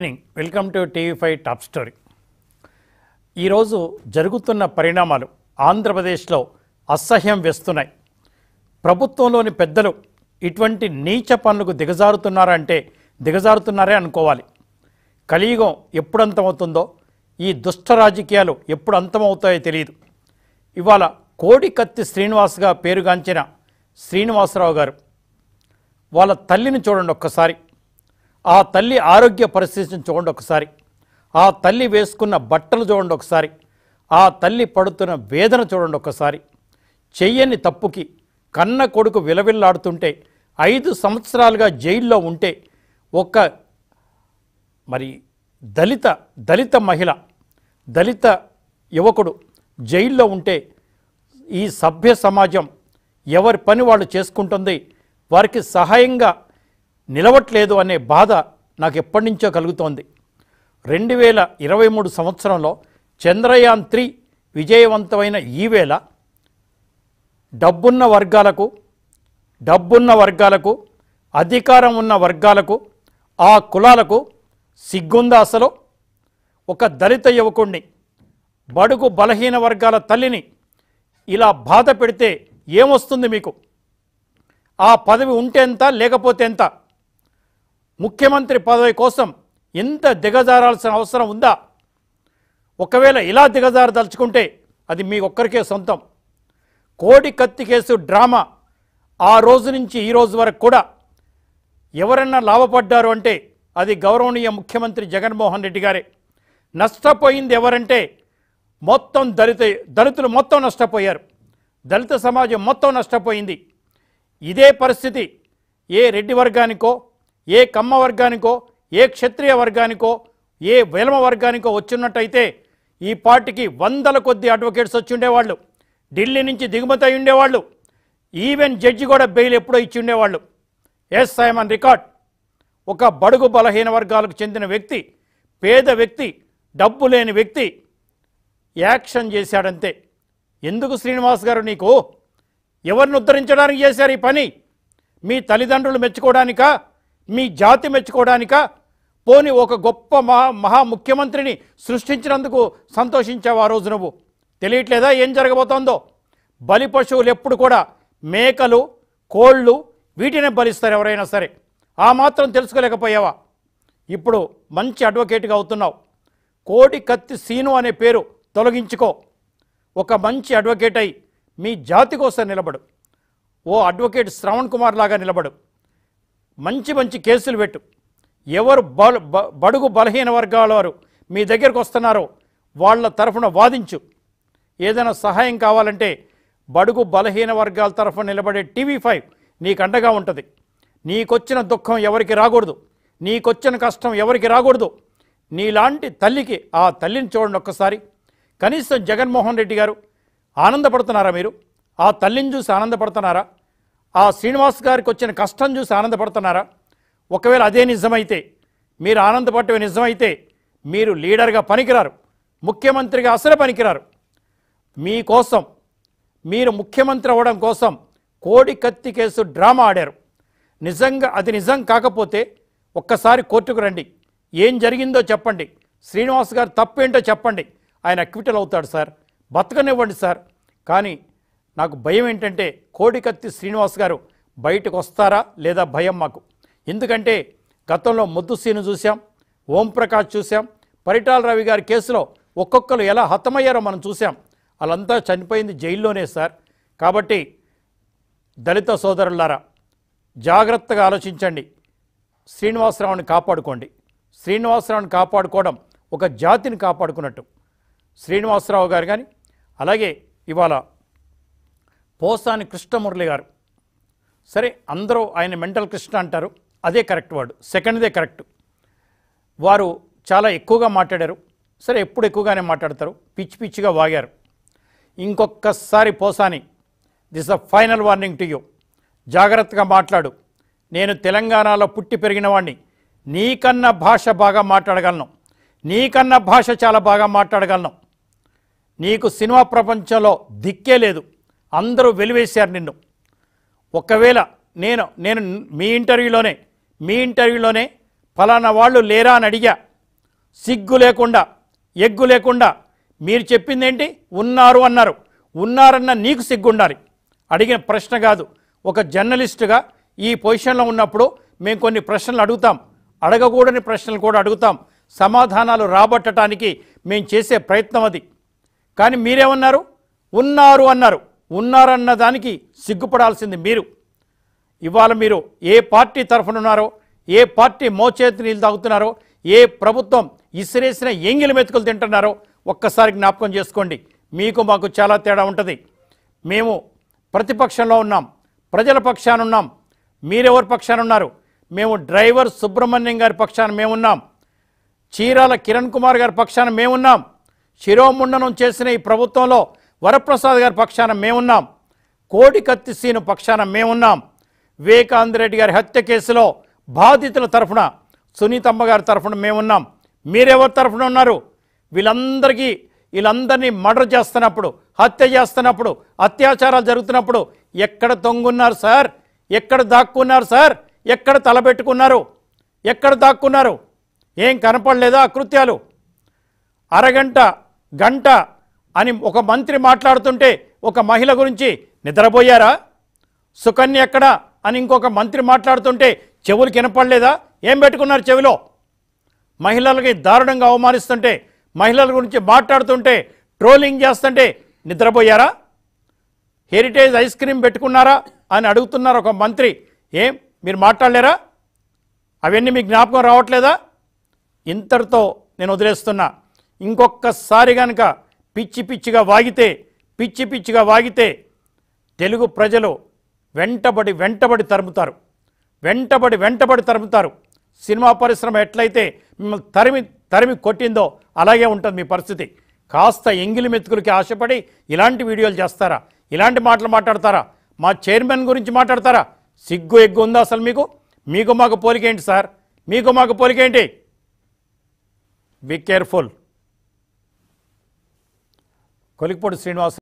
morning welcome to TV five top story ఈరోజు జరుగుతున్న పరిణామాలు ఆంధ్రప్రదేశ్లో అసహ్యం వేస్తున్నాయి ప్రభుత్వంలోని పెద్దలు ఇటువంటి నీచ పనులకు దిగజారుతున్నారంటే దిగజారుతున్నారే అనుకోవాలి కలియుగం ఎప్పుడు అంతమవుతుందో ఈ దుష్ట రాజకీయాలు ఎప్పుడు అంతమవుతాయో తెలియదు ఇవాళ కోడికత్తి శ్రీనివాస్గా పేరుగాంచిన శ్రీనివాసరావు గారు వాళ్ళ తల్లిని చూడండి ఒక్కసారి ఆ తల్లి ఆరోగ్య పరిస్థితిని చూడండి ఒకసారి ఆ తల్లి వేసుకున్న బట్టలు చూడండి ఒకసారి ఆ తల్లి పడుతున్న వేదన చూడండి ఒకసారి చెయ్యని తప్పుకి కన్న కొడుకు విలవిల్లాడుతుంటే ఐదు సంవత్సరాలుగా జైల్లో ఉంటే ఒక మరి దళిత దళిత మహిళ దళిత యువకుడు జైల్లో ఉంటే ఈ సభ్య సమాజం ఎవరి పని వాళ్ళు చేసుకుంటుంది వారికి సహాయంగా నిలవట్లేదు అనే బాధ నాకు ఎప్పటి నుంచో కలుగుతోంది రెండు వేల ఇరవై మూడు సంవత్సరంలో చంద్రయాన్ త్రీ విజయవంతమైన ఈవేళ డబ్బున్న వర్గాలకు డబ్బున్న వర్గాలకు అధికారం ఉన్న వర్గాలకు ఆ కులాలకు సిగ్గుందా అసలు ఒక దళిత యువకుణ్ణి బడుగు బలహీన వర్గాల తల్లిని ఇలా బాధ పెడితే ఏమొస్తుంది మీకు ఆ పదవి ఉంటే ఎంత లేకపోతే ఎంత ముఖ్యమంత్రి పదవి కోసం ఎంత దిగజారాల్సిన అవసరం ఉందా ఒకవేళ ఇలా దిగజారదలుచుకుంటే అది మీ ఒక్కరికే సొంతం కోడి కత్తి కేసు డ్రామా ఆ రోజు నుంచి ఈ రోజు వరకు కూడా ఎవరన్నా లాభపడ్డారు అంటే అది గౌరవనీయ ముఖ్యమంత్రి జగన్మోహన్ రెడ్డి గారే నష్టపోయింది ఎవరంటే మొత్తం దళిత దళితులు మొత్తం నష్టపోయారు దళిత సమాజం మొత్తం నష్టపోయింది ఇదే పరిస్థితి ఏ రెడ్డి వర్గానికో ఏ కమ్మ వర్గానికో ఏ క్షత్రియ వర్గానికో ఏ వేలమ వర్గానికో వచ్చినట్టయితే ఈ పార్టీకి వందల కొద్ది అడ్వకేట్స్ వచ్చి ఉండేవాళ్ళు ఢిల్లీ నుంచి దిగుమతి అయి ఉండేవాళ్ళు ఈవెన్ జడ్జి కూడా బెయిల్ ఎప్పుడో ఇచ్చి ఉండేవాళ్ళు ఎస్ సైమన్ రికార్డ్ ఒక బడుగు బలహీన వర్గాలకు చెందిన వ్యక్తి పేద వ్యక్తి డబ్బు లేని వ్యక్తి యాక్షన్ చేశాడంతే ఎందుకు శ్రీనివాస్ గారు నీకు ఎవరిని ఉద్ధరించడానికి చేశారు ఈ పని మీ తల్లిదండ్రులు మెచ్చుకోవడానికా మీ జాతి మెచ్చుకోవడానిక పోని ఒక గొప్ప మహా మహా ముఖ్యమంత్రిని సృష్టించినందుకు సంతోషించావు ఆ రోజు నువ్వు తెలియట్లేదా ఏం జరగబోతోందో బలి పశువులు ఎప్పుడు కూడా మేకలు కోళ్ళు వీటినే బలిస్తారు ఎవరైనా సరే ఆ మాత్రం తెలుసుకోలేకపోయావా ఇప్పుడు మంచి అడ్వకేట్గా అవుతున్నావు కోడి కత్తి సీను అనే పేరు తొలగించుకో ఒక మంచి అడ్వకేట్ అయి మీ జాతి కోసం నిలబడు ఓ అడ్వకేట్ శ్రవణ్ కుమార్ లాగా నిలబడు మంచి మంచి కేసులు పెట్టు ఎవరు బడుగు బలహీన వర్గాల వారు మీ దగ్గరకు వస్తున్నారో వాళ్ళ తరఫున వాదించు ఏదైనా సహాయం కావాలంటే బడుగు బలహీన వర్గాల తరఫున నిలబడే టీవీ ఫైవ్ నీకు అండగా ఉంటుంది నీకొచ్చిన దుఃఖం ఎవరికి రాకూడదు నీకొచ్చిన కష్టం ఎవరికి రాకూడదు నీలాంటి తల్లికి ఆ తల్లిని చూడండి ఒక్కసారి కనీసం జగన్మోహన్ రెడ్డి గారు ఆనందపడుతున్నారా మీరు ఆ తల్లిని చూసి ఆనందపడుతున్నారా ఆ శ్రీనివాస్ గారికి వచ్చిన కష్టం చూసి ఆనందపడుతున్నారా ఒకవేళ అదే నిజమైతే మీరు ఆనందపడటం నిజమైతే మీరు లీడర్గా పనికిరారు ముఖ్యమంత్రిగా అసలు పనికిరారు మీకోసం మీరు ముఖ్యమంత్రి అవ్వడం కోసం కోడి కత్తి కేసు డ్రామా ఆడారు నిజంగా అది నిజం కాకపోతే ఒక్కసారి కోర్టుకు రండి ఏం జరిగిందో చెప్పండి శ్రీనివాస్ గారు తప్పేంటో చెప్పండి ఆయన క్విటల్ అవుతాడు సార్ బతకనివ్వండి సార్ కానీ నాకు భయం ఏంటంటే కోడికత్తి శ్రీనివాస్ గారు బయటకు వస్తారా లేదా భయం మాకు ఎందుకంటే గతంలో ముద్దు సీను చూసాం ఓంప్రకాష్ చూసాం పరిటాల రవి గారి కేసులో ఒక్కొక్కరు ఎలా హతమయ్యారో మనం చూసాం వాళ్ళంతా చనిపోయింది జైల్లోనే సార్ కాబట్టి దళిత సోదరులారా జాగ్రత్తగా ఆలోచించండి శ్రీనివాసరావుని కాపాడుకోండి శ్రీనివాసరావుని కాపాడుకోవడం ఒక జాతిని కాపాడుకున్నట్టు శ్రీనివాసరావు గారు కానీ అలాగే ఇవాళ పోసాని కృష్ణమురళి గారు సరే అందరూ ఆయన మెంటల్ కృష్ణ అంటారు అదే కరెక్ట్ వర్డ్ సెకండ్దే కరెక్ట్ వారు చాలా ఎక్కువగా మాట్లాడారు సరే ఎప్పుడు ఎక్కువగానే మాట్లాడతారు పిచ్చి పిచ్చిగా వాగారు ఇంకొకసారి Posani this a final warning to you జాగ్రత్తగా మాట్లాడు నేను తెలంగాణలో పుట్టి పెరిగిన వాడిని నీకన్నా భాష బాగా మాట్లాడగలను నీకన్నా భాష చాలా బాగా మాట్లాడగలను నీకు సినిమా ప్రపంచంలో దిక్కే లేదు అందరూ వెలివేశారు నిన్ను ఒకవేళ నేను నేను మీ ఇంటర్వ్యూలోనే మీ ఇంటర్వ్యూలోనే ఫలానా వాళ్ళు లేరా అని అడిగా సిగ్గు లేకుండా ఎగ్గు లేకుండా మీరు చెప్పింది ఏంటి ఉన్నారు అన్నారు ఉన్నారన్న నీకు సిగ్గుండాలి అడిగిన ప్రశ్న కాదు ఒక జర్నలిస్టుగా ఈ పొజిషన్లో ఉన్నప్పుడు మేము కొన్ని ప్రశ్నలు అడుగుతాం అడగకూడని ప్రశ్నలు కూడా అడుగుతాం సమాధానాలు రాబట్టడానికి మేము చేసే ప్రయత్నం అది కానీ మీరేమన్నారు ఉన్నారు అన్నారు ఉన్నారన్న దానికి సిగ్గుపడాల్సింది మీరు ఇవాళ మీరు ఏ పార్టీ తరఫున ఉన్నారో ఏ పార్టీ మోచేతి నీళ్ళు తాగుతున్నారో ఏ ప్రభుత్వం ఇసిరేసిన ఎంగిల మెతుకులు తింటున్నారో ఒక్కసారి జ్ఞాపకం చేసుకోండి మీకు మాకు చాలా తేడా ఉంటుంది మేము ప్రతిపక్షంలో ఉన్నాం ప్రజల పక్షాన ఉన్నాం మీరెవరి పక్షాన ఉన్నారు మేము డ్రైవర్ సుబ్రహ్మణ్యం గారి పక్షాన మేమున్నాం చీరాల కిరణ్ కుమార్ గారి పక్షాన మేమున్నాం శిరోముండనం చేసిన ఈ ప్రభుత్వంలో వరప్రసాద్ గారి పక్షాన మేమున్నాం కోడి సీను పక్షాన మేమున్నాం వివేకాంద్ రెడ్డి గారి హత్య కేసులో బాధితుల తరఫున సునీతమ్మ గారి తరఫున మేమున్నాం మీరెవరి తరఫున ఉన్నారు వీళ్ళందరికీ వీళ్ళందరినీ మర్డర్ చేస్తున్నప్పుడు హత్య చేస్తున్నప్పుడు అత్యాచారాలు జరుగుతున్నప్పుడు ఎక్కడ తొంగున్నారు సార్ ఎక్కడ దాక్కున్నారు సార్ ఎక్కడ తలబెట్టుకున్నారు ఎక్కడ దాక్కున్నారు ఏం కనపడలేదా అకృత్యాలు అరగంట గంట అని ఒక మంత్రి మాట్లాడుతుంటే ఒక మహిళ గురించి నిద్రపోయారా సుకన్య ఎక్కడ అని ఇంకొక మంత్రి మాట్లాడుతుంటే చెవులు కినపడలేదా ఏం పెట్టుకున్నారు చెవిలో మహిళలకి దారుణంగా అవమానిస్తుంటే మహిళల గురించి మాట్లాడుతుంటే ట్రోలింగ్ చేస్తుంటే నిద్రపోయారా హెరిటేజ్ ఐస్ క్రీమ్ పెట్టుకున్నారా అని అడుగుతున్నారు ఒక మంత్రి ఏం మీరు మాట్లాడలేరా అవన్నీ మీ జ్ఞాపకం రావట్లేదా ఇంతటితో నేను వదిలేస్తున్నా ఇంకొకసారి కనుక పిచ్చి పిచ్చిగా వాగితే పిచ్చి పిచ్చిగా వాగితే తెలుగు ప్రజలు వెంటబడి వెంటబడి తరుముతారు వెంటబడి వెంటబడి తరుముతారు సినిమా పరిశ్రమ ఎట్లయితే మిమ్మల్ని తరిమి తరిమి కొట్టిందో అలాగే ఉంటుంది మీ పరిస్థితి కాస్త ఎంగిలి మెతుకులకి ఆశపడి ఇలాంటి వీడియోలు చేస్తారా ఇలాంటి మాటలు మాట్లాడతారా మా చైర్మన్ గురించి మాట్లాడతారా సిగ్గు ఎగ్గు ఉందా అసలు మీకు మీకు మాకు పోలికేంటి సార్ మీకు మాకు పోలికేంటి బీ కేర్ఫుల్ కొలిక్పూడి శ్రీనివాస్